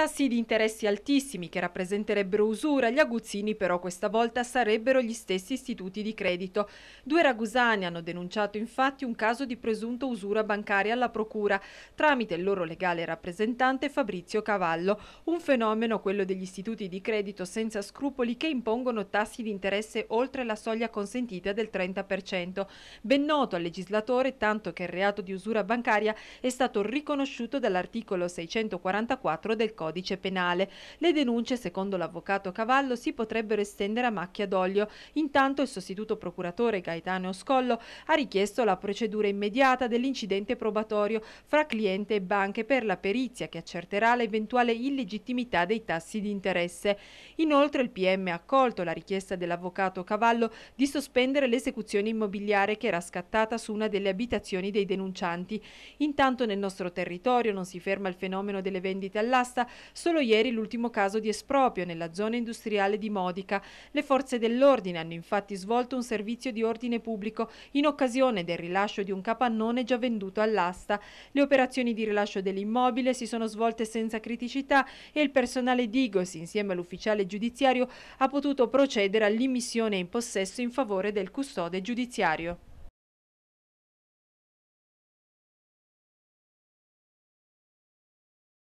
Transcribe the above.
Trattasi di interessi altissimi che rappresenterebbero usura, gli aguzzini però questa volta sarebbero gli stessi istituti di credito. Due ragusani hanno denunciato infatti un caso di presunto usura bancaria alla procura tramite il loro legale rappresentante Fabrizio Cavallo. Un fenomeno, quello degli istituti di credito senza scrupoli che impongono tassi di interesse oltre la soglia consentita del 30%. Ben noto al legislatore tanto che il reato di usura bancaria è stato riconosciuto dall'articolo 644 del codice codice penale. Le denunce, secondo l'avvocato Cavallo, si potrebbero estendere a macchia d'olio. Intanto il sostituto procuratore Gaetano Scollo ha richiesto la procedura immediata dell'incidente probatorio fra cliente e banche per la perizia che accerterà l'eventuale illegittimità dei tassi di interesse. Inoltre il PM ha accolto la richiesta dell'avvocato Cavallo di sospendere l'esecuzione immobiliare che era scattata su una delle abitazioni dei denuncianti. Intanto nel nostro territorio non si ferma il fenomeno delle vendite all'asta Solo ieri l'ultimo caso di esproprio nella zona industriale di Modica. Le forze dell'ordine hanno infatti svolto un servizio di ordine pubblico in occasione del rilascio di un capannone già venduto all'asta. Le operazioni di rilascio dell'immobile si sono svolte senza criticità e il personale Digos, insieme all'ufficiale giudiziario, ha potuto procedere all'immissione in possesso in favore del custode giudiziario.